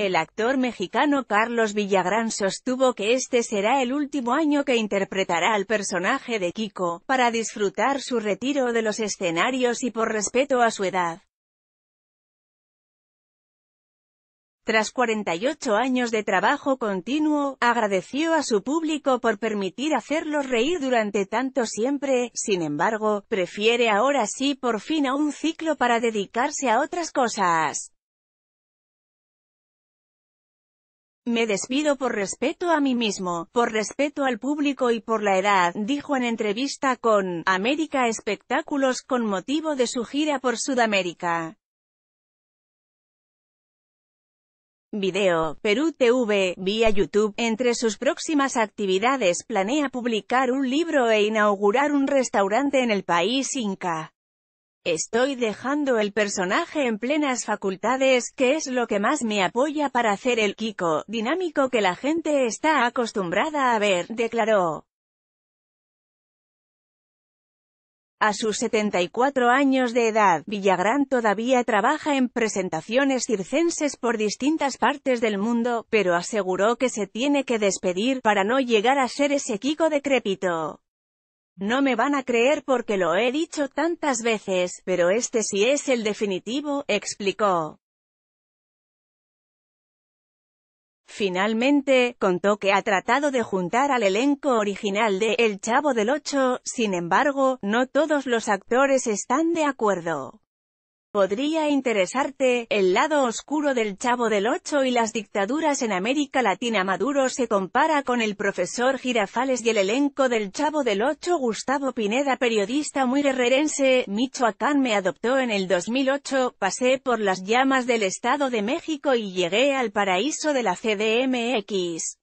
El actor mexicano Carlos Villagrán sostuvo que este será el último año que interpretará al personaje de Kiko, para disfrutar su retiro de los escenarios y por respeto a su edad. Tras 48 años de trabajo continuo, agradeció a su público por permitir hacerlos reír durante tanto siempre, sin embargo, prefiere ahora sí por fin a un ciclo para dedicarse a otras cosas. Me despido por respeto a mí mismo, por respeto al público y por la edad, dijo en entrevista con América Espectáculos con motivo de su gira por Sudamérica. Video, Perú TV, vía YouTube. Entre sus próximas actividades planea publicar un libro e inaugurar un restaurante en el país Inca. Estoy dejando el personaje en plenas facultades, que es lo que más me apoya para hacer el Kiko dinámico que la gente está acostumbrada a ver, declaró. A sus 74 años de edad, Villagrán todavía trabaja en presentaciones circenses por distintas partes del mundo, pero aseguró que se tiene que despedir para no llegar a ser ese Kiko decrépito. No me van a creer porque lo he dicho tantas veces, pero este sí es el definitivo, explicó. Finalmente, contó que ha tratado de juntar al elenco original de El Chavo del Ocho, sin embargo, no todos los actores están de acuerdo. Podría interesarte, el lado oscuro del Chavo del Ocho y las dictaduras en América Latina Maduro se compara con el profesor Girafales y el elenco del Chavo del Ocho Gustavo Pineda periodista muy guerrerense, Michoacán me adoptó en el 2008, pasé por las llamas del Estado de México y llegué al paraíso de la CDMX.